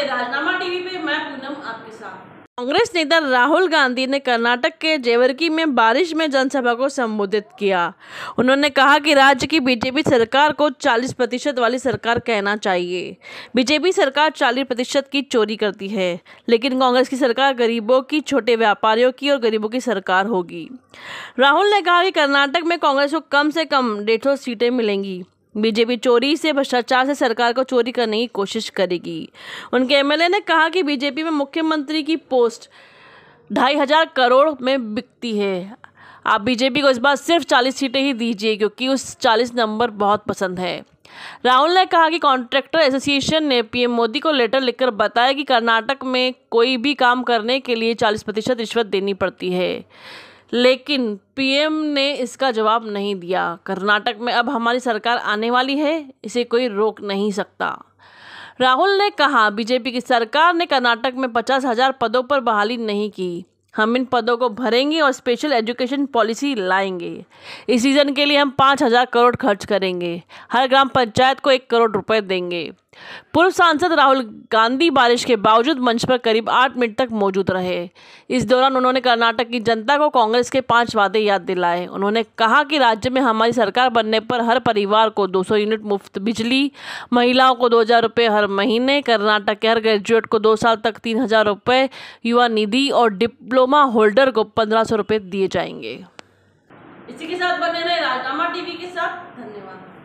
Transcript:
राजनामा TV पे मैं पूनम आपके साथ कांग्रेस नेता राहुल गांधी ने कर्नाटक के जेवरकी में बारिश में जनसभा को संबोधित किया उन्होंने कहा कि राज्य की बीजेपी सरकार को 40 प्रतिशत वाली सरकार कहना चाहिए बीजेपी सरकार 40 प्रतिशत की चोरी करती है लेकिन कांग्रेस की सरकार गरीबों की छोटे व्यापारियों की और गरीबों की सरकार होगी राहुल ने कहा कि कर्नाटक में कांग्रेस को कम से कम डेढ़ सीटें मिलेंगी बीजेपी चोरी से भ्रष्टाचार से सरकार को चोरी करने की कोशिश करेगी उनके एमएलए ने कहा कि बीजेपी में मुख्यमंत्री की पोस्ट ढाई हजार करोड़ में बिकती है आप बीजेपी को इस बार सिर्फ चालीस सीटें ही दीजिए क्योंकि उस चालीस नंबर बहुत पसंद है राहुल ने कहा कि कॉन्ट्रैक्टर एसोसिएशन ने पीएम मोदी को लेटर लिखकर बताया कि कर्नाटक में कोई भी काम करने के लिए चालीस प्रतिशत रिश्वत देनी पड़ती है लेकिन पीएम ने इसका जवाब नहीं दिया कर्नाटक में अब हमारी सरकार आने वाली है इसे कोई रोक नहीं सकता राहुल ने कहा बीजेपी की सरकार ने कर्नाटक में पचास हजार पदों पर बहाली नहीं की हम इन पदों को भरेंगे और स्पेशल एजुकेशन पॉलिसी लाएंगे इस सीज़न के लिए हम पाँच हज़ार करोड़ खर्च करेंगे हर ग्राम पंचायत को एक करोड़ रुपए देंगे पूर्व सांसद राहुल गांधी बारिश के बावजूद मंच पर करीब आठ मिनट तक मौजूद रहे इस दौरान उन्होंने कर्नाटक की जनता को कांग्रेस के पांच वादे याद दिलाए उन्होंने कहा कि राज्य में हमारी सरकार बनने पर हर परिवार को 200 यूनिट मुफ्त बिजली महिलाओं को दो हज़ार रुपये हर महीने कर्नाटक के हर ग्रेजुएट को दो साल तक तीन हज़ार रुपये युवा निधि और डिप्लो डिप्लोमा होल्डर को पंद्रह सौ रुपये दिए जाएंगे इसी के साथ बने रहे राजनामा टीवी के साथ धन्यवाद